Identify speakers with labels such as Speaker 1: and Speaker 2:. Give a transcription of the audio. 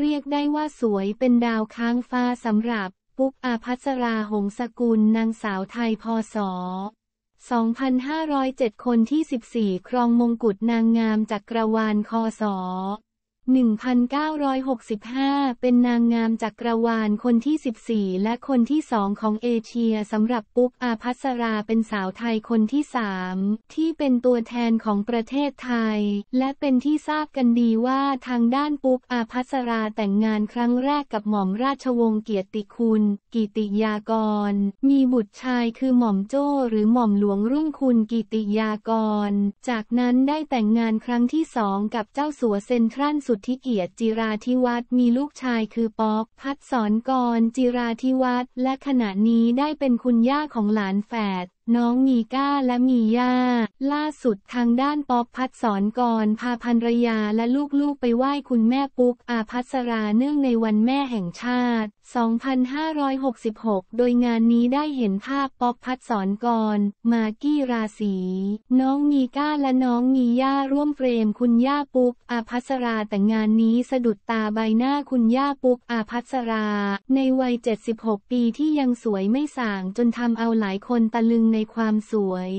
Speaker 1: เรียกได้ว่าสวยเป็นดาวค้างฟ้าสำหรับ ปุ๊กอาภัสราหงสกุลนางสาวไทยพศ2507 คนที่ 14 ครองมงกุฎนางงามจากกรวาลคอ1965 เป็นนางงามจากกรวาลคนที่ 14 และคนที่สองของเอเชียสำหรับปุ๊กอาพัสราเป็นสาวไทยคนที่สามที่เป็นตัวแทนของประเทศไทย และเป็นที่ทราบกันดีว่าทางด้านปุ๊กอาพัสราแต่งงานครั้งแรกกับหม่อมราชวงศ์เกียรติคุณ กิติยากรมีบุตรชายคือหม่อมโจ้หรือหม่อมหลวงรุ่งคุณกิติยากรจากนั้นได้แต่งงานครั้งที่สองกับเจ้าสัวเซนทรัลสุทธิเกียรติจิราธิวัฒน์มีลูกชายคือป๊อกพัดสอนกรจิราธิวัฒน์และขณะนี้ได้เป็นคุณย่าของหลานแฝดน้องมีก้าและมีย่าล่าสุดทางด้าน ป๊อกพัดสอนกรพาภรรยาและลูกๆไปไหว้คุณแม่ปุ๊กอาพัสราเนื่องในวันแม่แห่งชาติ 2566 โดยงานนี้ได้เห็นภาพป๊อกพัดสอนกรมากี้ราศีน้องมีก้าและน้องมีย่าร่วมเฟรม คุณย่าปุ๊ก อาพัสราแต่งานนี้สะดุดตาใบหน้าคุณย่าปุ๊กอาพัสรา ในวัย 76 ปีที่ยังสวยไม่สางจนทำเอาหลายคนตะลึงในความสวย